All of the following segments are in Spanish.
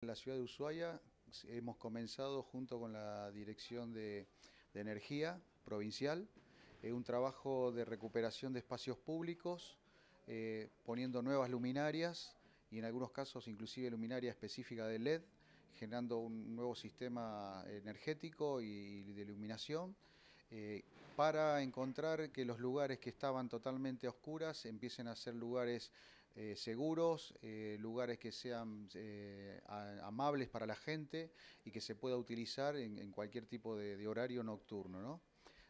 En la ciudad de Ushuaia hemos comenzado junto con la Dirección de, Energía Provincial eh, un trabajo de recuperación de espacios públicos, eh, poniendo nuevas luminarias y en algunos casos inclusive luminaria específica de LED, generando un nuevo sistema energético y de iluminación. Eh, para encontrar que los lugares que estaban totalmente oscuras empiecen a ser lugares eh, seguros, eh, lugares que sean eh, amables para la gente y que se pueda utilizar en, cualquier tipo de, horario nocturno.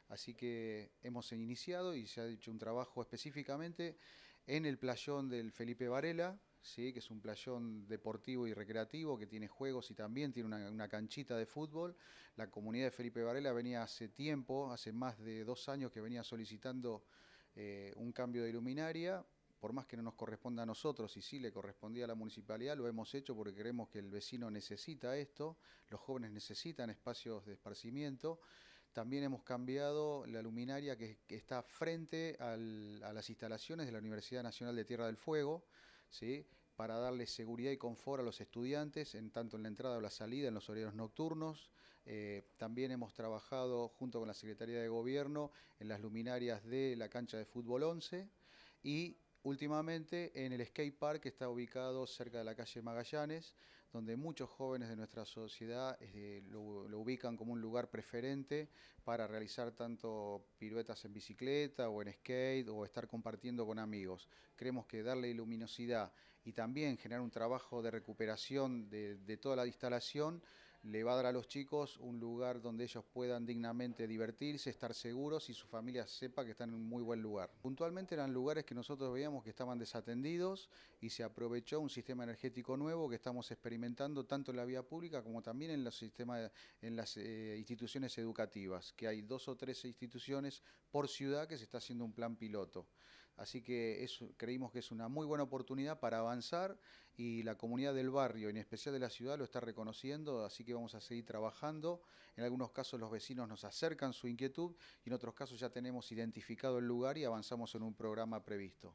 Así que hemos iniciado y se ha hecho un trabajo específicamente en el playón del Felipe Varela, ¿sí? que es un playón deportivo y recreativo que tiene juegos y también tiene una, canchita de fútbol. La comunidad de Felipe Varela venía hace tiempo, hace más de dos años que venía solicitando un cambio de luminaria por más que no nos corresponda a nosotros y sí le correspondía a la municipalidad, lo hemos hecho porque creemos que el vecino necesita esto, los jóvenes necesitan espacios de esparcimiento. También hemos cambiado la luminaria que, está frente a las instalaciones de la Universidad Nacional de Tierra del Fuego, ¿sí? para darle seguridad y confort a los estudiantes, en tanto en la entrada o la salida, en los horarios nocturnos. Eh, también hemos trabajado junto con la Secretaría de Gobierno en las luminarias de la cancha de fútbol 11 y últimamente en el skate park que está ubicado cerca de la calle Magallanes, donde muchos jóvenes de nuestra sociedad este, lo, ubican como un lugar preferente para realizar tanto piruetas en bicicleta o en skate o estar compartiendo con amigos. Creemos que darle luminosidad y también generar un trabajo de recuperación de toda la instalación le va a dar a los chicos un lugar donde ellos puedan dignamente divertirse, estar seguros y su familia sepa que están en un muy buen lugar. Puntualmente eran lugares que nosotros veíamos que estaban desatendidos y se aprovechó un sistema energético nuevo que estamos experimentando tanto en la vía pública como también en los sistemas en las eh, instituciones educativas, que hay dos o tres instituciones por ciudad que se está haciendo un plan piloto. Así que creímos que es una muy buena oportunidad para avanzar y la comunidad del barrio, en especial de la ciudad, lo está reconociendo, así que vamos a seguir trabajando. En algunos casos los vecinos nos acercan su inquietud y en otros casos ya tenemos identificado el lugar y avanzamos en un programa previsto.